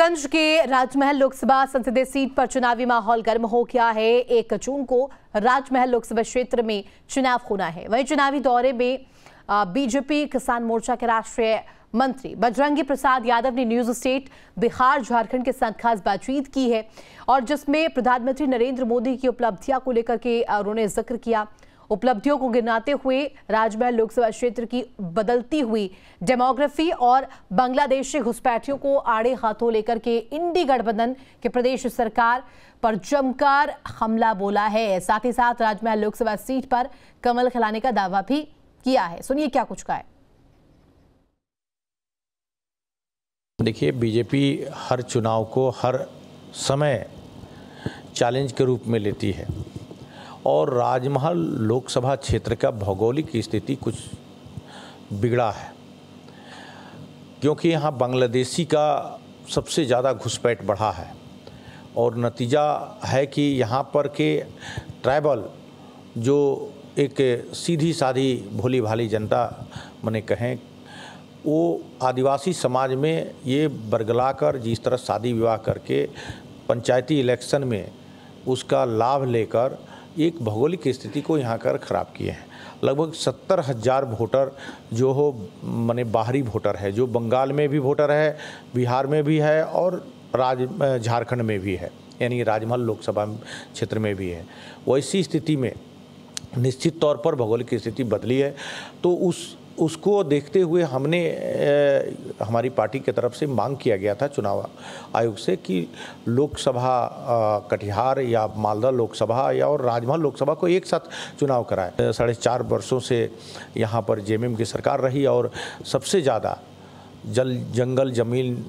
साहिबगंज के राजमहल लोकसभा संसदीय सीट पर चुनावी माहौल गर्म हो गया है एक जून को राजमहल लोकसभा क्षेत्र में चुनाव होना है वहीं चुनावी दौरे में बीजेपी किसान मोर्चा के राष्ट्रीय मंत्री बजरंगी प्रसाद यादव ने न्यूज स्टेट बिहार झारखंड के साथ खास बातचीत की है और जिसमें प्रधानमंत्री नरेंद्र मोदी की उपलब्धियां को लेकर के उन्होंने जिक्र किया उपलब्धियों को गिनाते हुए राजमहल लोकसभा क्षेत्र की बदलती हुई डेमोग्राफी और बांग्लादेशी घुसपैठियों को आड़े हाथों लेकर के इंडी गठबंधन के प्रदेश सरकार पर जमकर हमला बोला है साथ ही साथ राजमहल लोकसभा सीट पर कमल खिलाने का दावा भी किया है सुनिए क्या कुछ कहा है देखिए बीजेपी हर चुनाव को हर समय चैलेंज के रूप में लेती है और राजमहल लोकसभा क्षेत्र का भौगोलिक स्थिति कुछ बिगड़ा है क्योंकि यहाँ बांग्लादेशी का सबसे ज़्यादा घुसपैठ बढ़ा है और नतीजा है कि यहाँ पर के ट्राइबल जो एक सीधी साधी भोली भाली जनता मैंने कहें वो आदिवासी समाज में ये बरगला कर जिस तरह शादी विवाह करके पंचायती इलेक्शन में उसका लाभ लेकर एक भौगोलिक स्थिति को यहाँ कर खराब किए हैं लगभग सत्तर हज़ार वोटर जो हो माने बाहरी वोटर है जो बंगाल में भी वोटर है बिहार में भी है और राज झारखंड में भी है यानी राजमहल लोकसभा क्षेत्र में भी है वैसी स्थिति में निश्चित तौर पर भौगोलिक स्थिति बदली है तो उस उसको देखते हुए हमने ए, हमारी पार्टी की तरफ से मांग किया गया था चुनाव आयोग से कि लोकसभा कटिहार या मालदा लोकसभा या और राजमहल लोकसभा को एक साथ चुनाव कराए साढ़े चार वर्षों से यहाँ पर जे की सरकार रही और सबसे ज़्यादा जल जंगल जमीन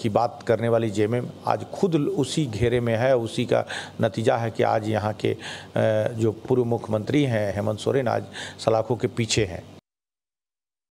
की बात करने वाली जे आज खुद उसी घेरे में है उसी का नतीजा है कि आज यहाँ के जो पूर्व मुख्यमंत्री हैं हेमंत सोरेन आज सलाखों के पीछे हैं